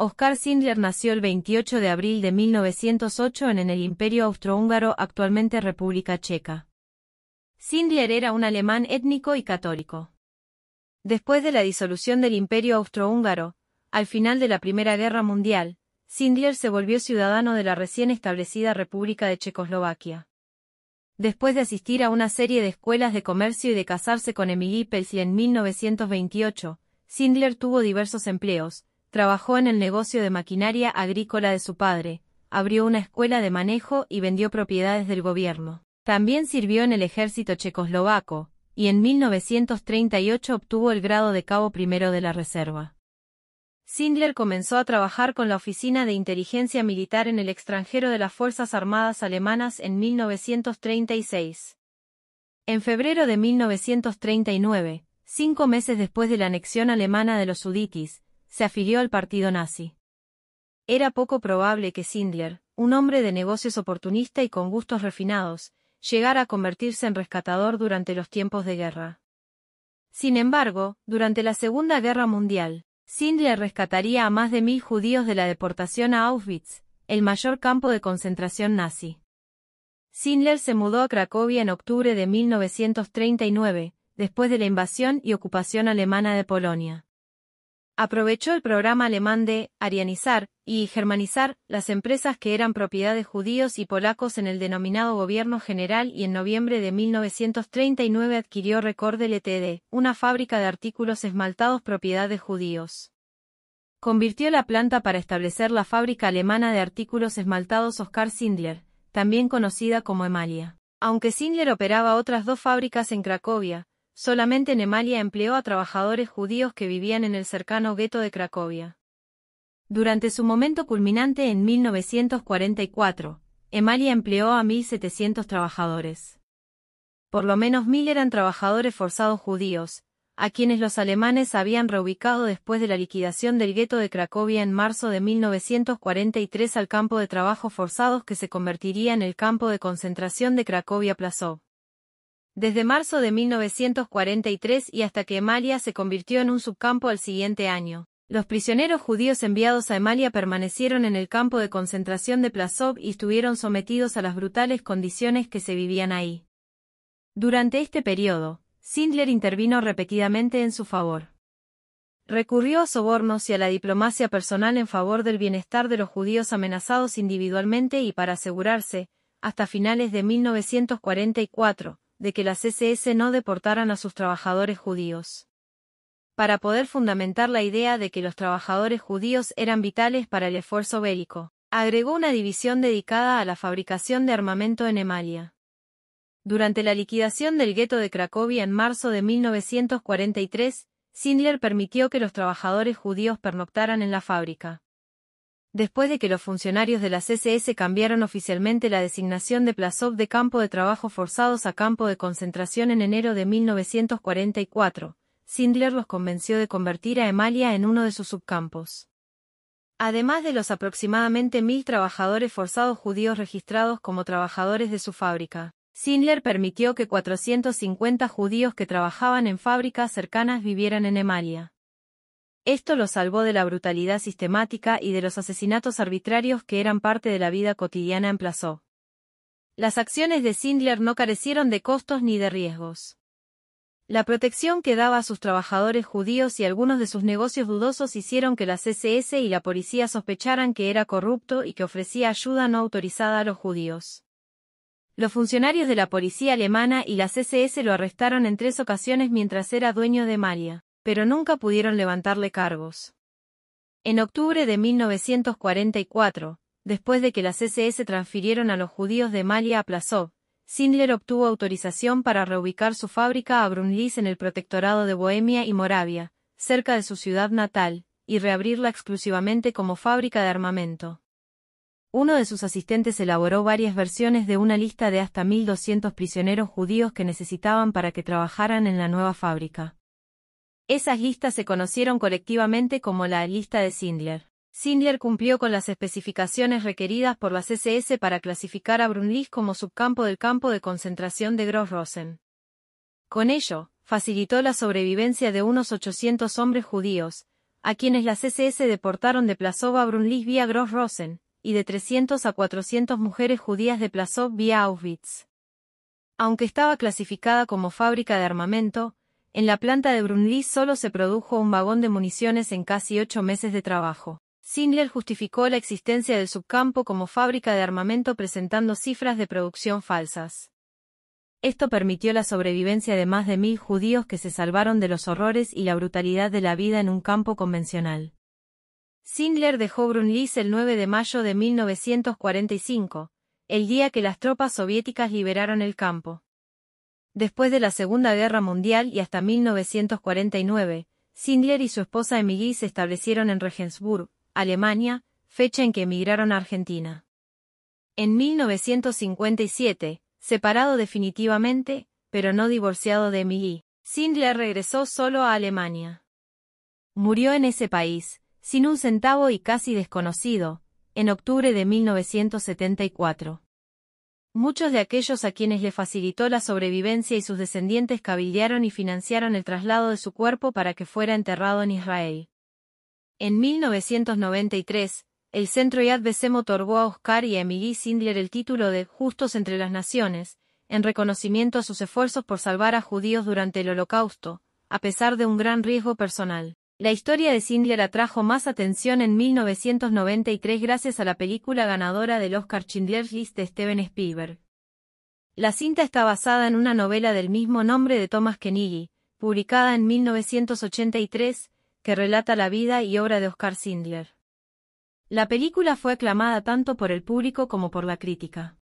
Oscar Sindler nació el 28 de abril de 1908 en el Imperio Austrohúngaro, actualmente República Checa. Sindler era un alemán étnico y católico. Después de la disolución del Imperio Austrohúngaro, al final de la Primera Guerra Mundial, Sindler se volvió ciudadano de la recién establecida República de Checoslovaquia. Después de asistir a una serie de escuelas de comercio y de casarse con Emilie Pelsi en 1928, Sindler tuvo diversos empleos, Trabajó en el negocio de maquinaria agrícola de su padre, abrió una escuela de manejo y vendió propiedades del gobierno. También sirvió en el ejército checoslovaco, y en 1938 obtuvo el grado de cabo primero de la reserva. Sindler comenzó a trabajar con la Oficina de Inteligencia Militar en el extranjero de las Fuerzas Armadas Alemanas en 1936. En febrero de 1939, cinco meses después de la anexión alemana de los Sudetes, se afilió al partido nazi. Era poco probable que Sindler, un hombre de negocios oportunista y con gustos refinados, llegara a convertirse en rescatador durante los tiempos de guerra. Sin embargo, durante la Segunda Guerra Mundial, Sindler rescataría a más de mil judíos de la deportación a Auschwitz, el mayor campo de concentración nazi. Sindler se mudó a Cracovia en octubre de 1939, después de la invasión y ocupación alemana de Polonia aprovechó el programa alemán de arianizar y germanizar las empresas que eran propiedad de judíos y polacos en el denominado Gobierno General y en noviembre de 1939 adquirió Record LTD, una fábrica de artículos esmaltados propiedad de judíos. Convirtió la planta para establecer la fábrica alemana de artículos esmaltados Oscar Sindler, también conocida como Emalia. Aunque Sindler operaba otras dos fábricas en Cracovia, Solamente Emalia empleó a trabajadores judíos que vivían en el cercano gueto de Cracovia. Durante su momento culminante en 1944, Emalia empleó a 1.700 trabajadores. Por lo menos 1.000 eran trabajadores forzados judíos, a quienes los alemanes habían reubicado después de la liquidación del gueto de Cracovia en marzo de 1943 al campo de trabajo forzados que se convertiría en el campo de concentración de cracovia plazov desde marzo de 1943 y hasta que Emalia se convirtió en un subcampo al siguiente año. Los prisioneros judíos enviados a Emalia permanecieron en el campo de concentración de Plasov y estuvieron sometidos a las brutales condiciones que se vivían ahí. Durante este periodo, Sindler intervino repetidamente en su favor. Recurrió a sobornos y a la diplomacia personal en favor del bienestar de los judíos amenazados individualmente y para asegurarse, hasta finales de 1944, de que las SS no deportaran a sus trabajadores judíos. Para poder fundamentar la idea de que los trabajadores judíos eran vitales para el esfuerzo bélico, agregó una división dedicada a la fabricación de armamento en Emalia. Durante la liquidación del gueto de Cracovia en marzo de 1943, Sindler permitió que los trabajadores judíos pernoctaran en la fábrica después de que los funcionarios de la CSS cambiaron oficialmente la designación de Plasov de campo de trabajo forzados a campo de concentración en enero de 1944, Sindler los convenció de convertir a Emalia en uno de sus subcampos. Además de los aproximadamente mil trabajadores forzados judíos registrados como trabajadores de su fábrica, Sindler permitió que 450 judíos que trabajaban en fábricas cercanas vivieran en Emalia. Esto lo salvó de la brutalidad sistemática y de los asesinatos arbitrarios que eran parte de la vida cotidiana en Plazó. Las acciones de Sindler no carecieron de costos ni de riesgos. La protección que daba a sus trabajadores judíos y algunos de sus negocios dudosos hicieron que la CSS y la policía sospecharan que era corrupto y que ofrecía ayuda no autorizada a los judíos. Los funcionarios de la policía alemana y la CSS lo arrestaron en tres ocasiones mientras era dueño de Maria pero nunca pudieron levantarle cargos. En octubre de 1944, después de que las SS transfirieron a los judíos de Malia a Plasov, Sindler obtuvo autorización para reubicar su fábrica a Brunlis en el protectorado de Bohemia y Moravia, cerca de su ciudad natal, y reabrirla exclusivamente como fábrica de armamento. Uno de sus asistentes elaboró varias versiones de una lista de hasta 1.200 prisioneros judíos que necesitaban para que trabajaran en la nueva fábrica. Esas listas se conocieron colectivamente como la lista de Sindler. Sindler cumplió con las especificaciones requeridas por las SS para clasificar a Brunlis como subcampo del campo de concentración de Gross-Rosen. Con ello, facilitó la sobrevivencia de unos 800 hombres judíos, a quienes las SS deportaron de Plasov a Brunlis vía Gross-Rosen, y de 300 a 400 mujeres judías de Plasov vía Auschwitz. Aunque estaba clasificada como fábrica de armamento, en la planta de Brunlis solo se produjo un vagón de municiones en casi ocho meses de trabajo. Sindler justificó la existencia del subcampo como fábrica de armamento presentando cifras de producción falsas. Esto permitió la sobrevivencia de más de mil judíos que se salvaron de los horrores y la brutalidad de la vida en un campo convencional. Sindler dejó Brunlis el 9 de mayo de 1945, el día que las tropas soviéticas liberaron el campo. Después de la Segunda Guerra Mundial y hasta 1949, Sindler y su esposa Emilie se establecieron en Regensburg, Alemania, fecha en que emigraron a Argentina. En 1957, separado definitivamente, pero no divorciado de Emilie, Sindler regresó solo a Alemania. Murió en ese país, sin un centavo y casi desconocido, en octubre de 1974. Muchos de aquellos a quienes le facilitó la sobrevivencia y sus descendientes cabildearon y financiaron el traslado de su cuerpo para que fuera enterrado en Israel. En 1993, el Centro Yad Besem otorgó a Oscar y a Emily Sindler el título de Justos entre las Naciones, en reconocimiento a sus esfuerzos por salvar a judíos durante el Holocausto, a pesar de un gran riesgo personal. La historia de Sindler atrajo más atención en 1993 gracias a la película ganadora del Oscar Schindler's List de Steven Spielberg. La cinta está basada en una novela del mismo nombre de Thomas Kennedy, publicada en 1983, que relata la vida y obra de Oscar Sindler. La película fue aclamada tanto por el público como por la crítica.